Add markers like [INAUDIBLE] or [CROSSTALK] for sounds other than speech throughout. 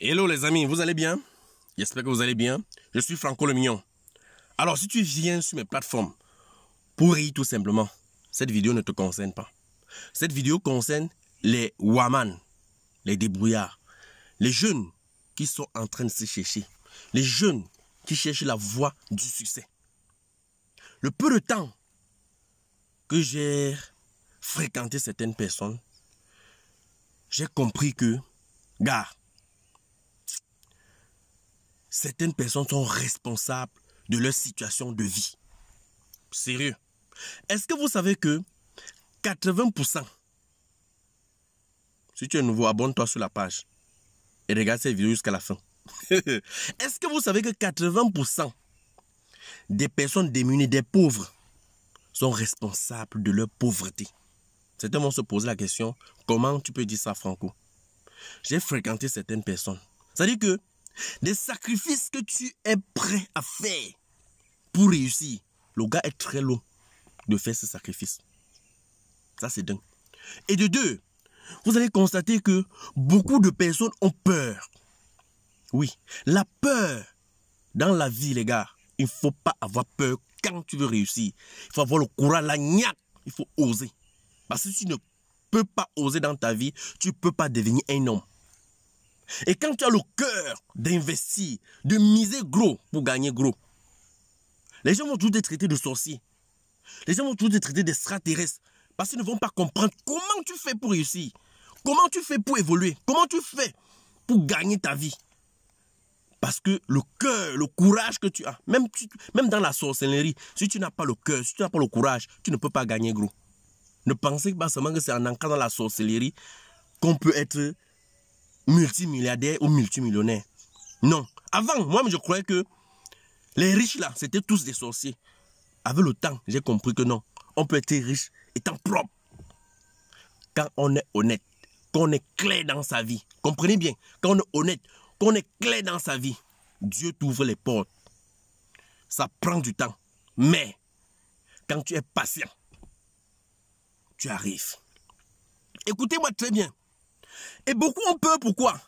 Hello les amis, vous allez bien J'espère que vous allez bien. Je suis Franco Le Mignon. Alors si tu viens sur mes plateformes pour rire tout simplement, cette vidéo ne te concerne pas. Cette vidéo concerne les waman, les débrouillards, les jeunes qui sont en train de se chercher, les jeunes qui cherchent la voie du succès. Le peu de temps que j'ai fréquenté certaines personnes, j'ai compris que, gars, certaines personnes sont responsables de leur situation de vie. Sérieux. Est-ce que vous savez que 80%, si tu es nouveau, abonne-toi sur la page et regarde cette vidéo jusqu'à la fin. [LAUGHS] Est-ce que vous savez que 80% des personnes démunies, des pauvres, sont responsables de leur pauvreté Certains vont se poser la question, comment tu peux dire ça, Franco J'ai fréquenté certaines personnes. Ça dit que des sacrifices que tu es prêt à faire pour réussir. Le gars est très long de faire ce sacrifice. Ça, c'est dingue. Et de deux, vous allez constater que beaucoup de personnes ont peur. Oui, la peur dans la vie, les gars, il ne faut pas avoir peur quand tu veux réussir. Il faut avoir le courage, la gnac. Il faut oser. Parce que si tu ne peux pas oser dans ta vie, tu ne peux pas devenir un homme. Et quand tu as le cœur d'investir, de miser gros pour gagner gros, les gens vont toujours te traiter de sorcier. Les gens vont toujours te traiter d'extraterrestre. Parce qu'ils ne vont pas comprendre comment tu fais pour réussir. Comment tu fais pour évoluer. Comment tu fais pour gagner ta vie. Parce que le cœur, le courage que tu as, même, même dans la sorcellerie, si tu n'as pas le cœur, si tu n'as pas le courage, tu ne peux pas gagner gros. Ne pensez pas seulement que c'est en encadrant dans la sorcellerie qu'on peut être Multimilliardaire ou multimillionnaire. Non. Avant, moi, je croyais que les riches, là, c'était tous des sorciers. Avec le temps, j'ai compris que non. On peut être riche étant propre. Quand on est honnête, qu'on est clair dans sa vie. Comprenez bien. Quand on est honnête, qu'on est clair dans sa vie, Dieu t'ouvre les portes. Ça prend du temps. Mais quand tu es patient, tu arrives. Écoutez-moi très bien. Et beaucoup ont peur, pourquoi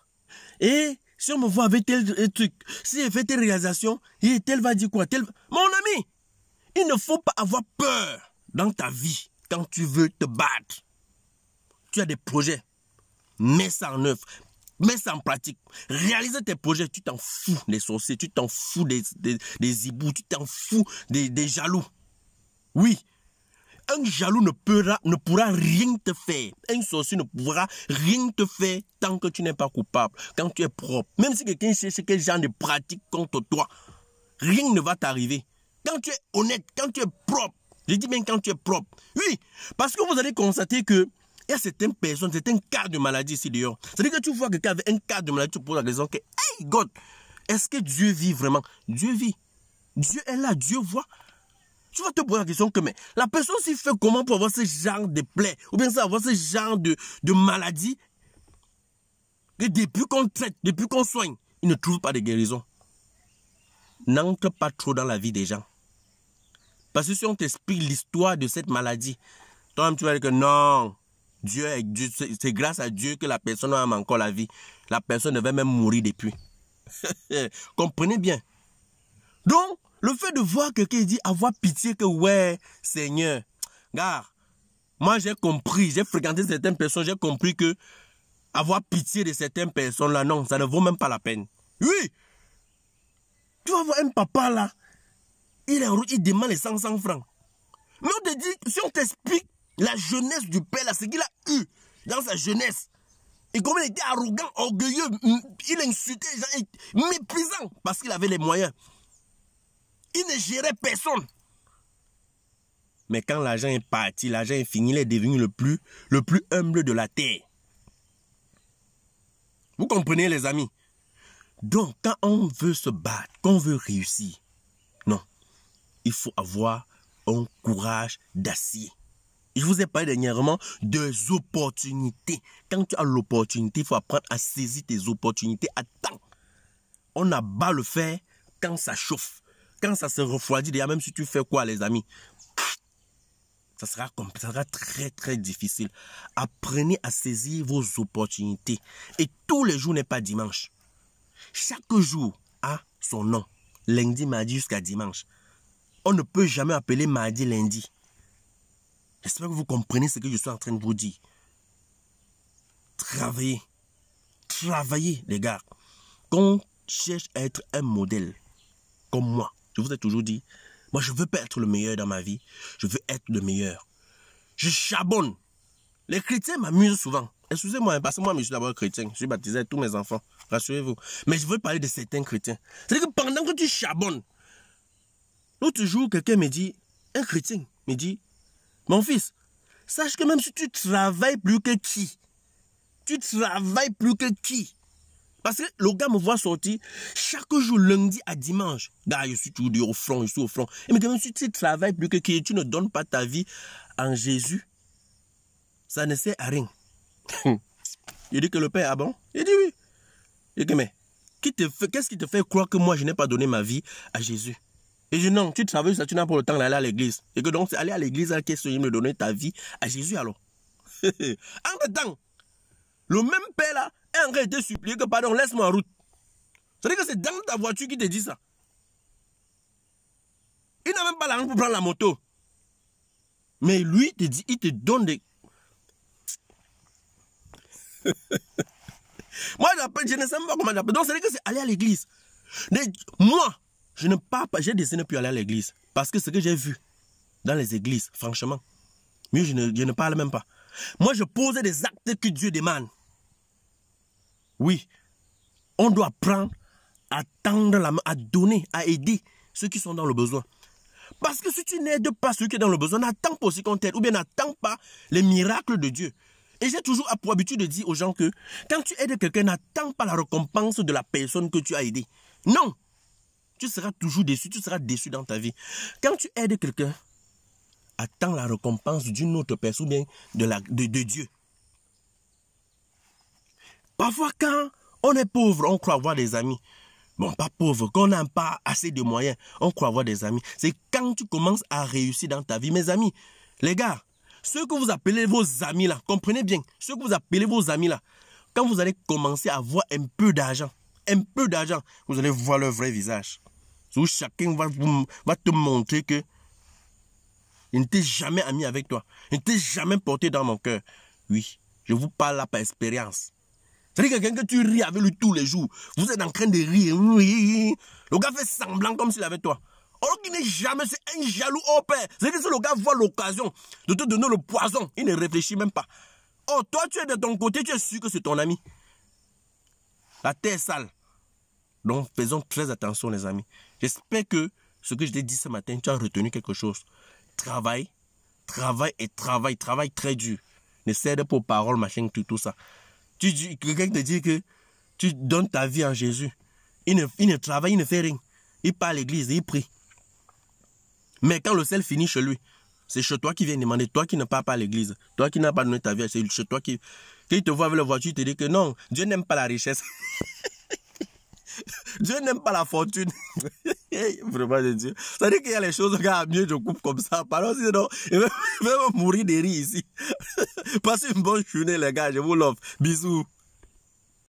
Et si on me voit avec tel euh, truc, si je fait telle réalisation, et tel va dire quoi Mon ami, il ne faut pas avoir peur dans ta vie quand tu veux te battre. Tu as des projets, mets ça en œuvre, mets ça en pratique. Réalise tes projets, tu t'en fous des sorciers, tu t'en fous des, des, tu t'en fous des, des jaloux. Oui, un jaloux ne, pourra, ne pourra rien te faire. Un sorcier ne pourra rien te faire tant que tu n'es pas coupable, quand tu es propre. Même si quelqu'un sait ce que les gens ne contre toi, rien ne va t'arriver. Quand tu es honnête, quand tu es propre, je dis bien quand tu es propre. Oui, parce que vous allez constater que il y a certaines personnes, un cas de maladie ici dehors. C'est-à-dire que tu vois quelqu'un avec un cas de maladie, tu poses la question que, hey God, est-ce que Dieu vit vraiment Dieu vit. Dieu est là, Dieu voit tu vas te poser la question que, mais la personne s'y fait comment pour avoir ce genre de plaie, ou bien ça, avoir ce genre de, de maladie, que depuis qu'on traite, depuis qu'on soigne, il ne trouve pas de guérison. N'entre pas trop dans la vie des gens. Parce que si on t'explique l'histoire de cette maladie, toi-même tu vas dire que non, Dieu est c'est grâce à Dieu que la personne a encore la vie. La personne devait même mourir depuis. [LAUGHS] Comprenez bien. Donc, le fait de voir quelqu'un, qui dit avoir pitié que, ouais, Seigneur, gars, moi j'ai compris, j'ai fréquenté certaines personnes, j'ai compris que avoir pitié de certaines personnes là, non, ça ne vaut même pas la peine. Oui! Tu vas voir un papa là, il est il demande les 500 francs. Mais on te dit, si on t'explique la jeunesse du père là, ce qu'il a eu dans sa jeunesse, et comme il était arrogant, orgueilleux, il insultait les gens, méprisant, parce qu'il avait les moyens. Il ne gérait personne. Mais quand l'agent est parti, l'agent est fini, il est devenu le plus, le plus humble de la terre. Vous comprenez, les amis Donc, quand on veut se battre, qu'on veut réussir, non, il faut avoir un courage d'acier. Je vous ai parlé dernièrement des opportunités. Quand tu as l'opportunité, il faut apprendre à saisir tes opportunités à temps. On abat le fer quand ça chauffe quand ça se refroidit, déjà, même si tu fais quoi, les amis, ça sera, ça très, très difficile. Apprenez à saisir vos opportunités. Et tous les jours n'est pas dimanche. Chaque jour a son nom. Lundi, mardi jusqu'à dimanche. On ne peut jamais appeler mardi, lundi. J'espère que vous comprenez ce que je suis en train de vous dire. Travaillez. Travaillez, les gars. Qu'on cherche à être un modèle, comme moi, je vous ai toujours dit, moi, je veux pas être le meilleur dans ma vie. Je veux être le meilleur. Je chabonne. Les chrétiens m'amusent souvent. Excusez-moi, hein, parce que moi, je suis d'abord chrétien. Je suis baptisé avec tous mes enfants. Rassurez-vous. Mais je veux parler de certains chrétiens. cest que pendant que tu charbonnes, l'autre jour, quelqu'un me dit, un chrétien me dit, mon fils, sache que même si tu travailles plus que qui, tu travailles plus que qui, parce que le gars me voit sortir chaque jour, lundi à dimanche. je suis toujours au front, je suis au front. Et mais quand même, si tu travailles plus que, que tu ne donnes pas ta vie en Jésus, ça ne sert à rien. il hmm. dit que le Père, a bon Il dit oui. Il dit, mais qu'est-ce qui te fait croire que moi, je n'ai pas donné ma vie à Jésus Et je non, tu travailles ça, tu n'as pas le temps d'aller à l'église. Et que donc, c'est aller à l'église à question de me donner ta vie à Jésus alors. [LAUGHS] en temps, le même Père là, et gars il te supplie que, pardon, laisse-moi en route. C'est-à-dire que c'est dans ta voiture qui te dit ça. Il n'a même pas l'argent pour prendre la moto. Mais lui, il te dit, il te donne des. [LAUGHS] moi, j'appelle, je ne sais même pas comment j'appelle. Donc, c'est-à-dire que c'est aller à l'église. Moi, je ne pas, j'ai décidé de ne plus aller à l'église. Parce que ce que j'ai vu dans les églises, franchement, mieux, je ne, je ne parle même pas. Moi, je posais des actes que Dieu demande. Oui, on doit prendre, à tendre la main, à donner, à aider ceux qui sont dans le besoin. Parce que si tu n'aides pas ceux qui sont dans le besoin, n'attends pas aussi qu'on t'aide, ou bien n'attends pas les miracles de Dieu. Et j'ai toujours pour habitude de dire aux gens que quand tu aides quelqu'un, n'attends pas la récompense de la personne que tu as aidée. Non, tu seras toujours déçu, tu seras déçu dans ta vie. Quand tu aides quelqu'un, attends la récompense d'une autre personne, ou bien de, la, de Dieu. Parfois, quand on est pauvre, on croit avoir des amis. Bon, pas pauvre, on n'a pas assez de moyens, on croit avoir des amis. C'est quand tu commences à réussir dans ta vie, mes amis. Les gars, ceux que vous appelez vos amis là, comprenez bien, ceux que vous appelez vos amis là, quand vous allez commencer à avoir un peu d'argent, un peu d'argent, vous allez voir leur vrai visage. Où chacun va, va te montrer que il n'était jamais ami avec toi. Il n'était jamais porté dans mon cœur. Oui, je vous parle là par expérience. C'est-à-dire quelqu'un que tu ris avec lui tous les jours. Vous êtes en train de rire. Le gars fait semblant comme s'il avait toi. Alors qu'il n'est jamais, c'est un jaloux au père. C'est-à-dire que le gars voit l'occasion de te donner le poison, il ne réfléchit même pas. Oh, toi, tu es de ton côté, tu es sûr que c'est ton ami. La terre est sale. Donc, faisons très attention, les amis. J'espère que ce que je t'ai dit ce matin, tu as retenu quelque chose. Travaille, travaille et travaille, travaille très dur. Ne cède pas aux paroles, machin, tout ça. Tu dis, quelqu'un te dit que tu donnes ta vie à Jésus. Il ne, travaille, il ne fait rien. Il part à l'église, il prie. Mais quand le sel finit chez lui, c'est chez toi qui vient demander, toi qui ne pars pas à l'église, toi qui n'as pas donné ta vie, c'est chez toi qui. te voit avec la voiture, il te dit que non, Dieu n'aime pas la richesse. [LAUGHS] Dieu n'aime pas la fortune. [LAUGHS] [LAUGHS] Vraiment de Dieu. Ça veut dire qu'il y a les choses, gars, mieux je coupe comme ça. Pardon, sinon, je vais, je mourir de rire ici. [LAUGHS] Passez une bonne journée, les gars, je vous love. Bisous.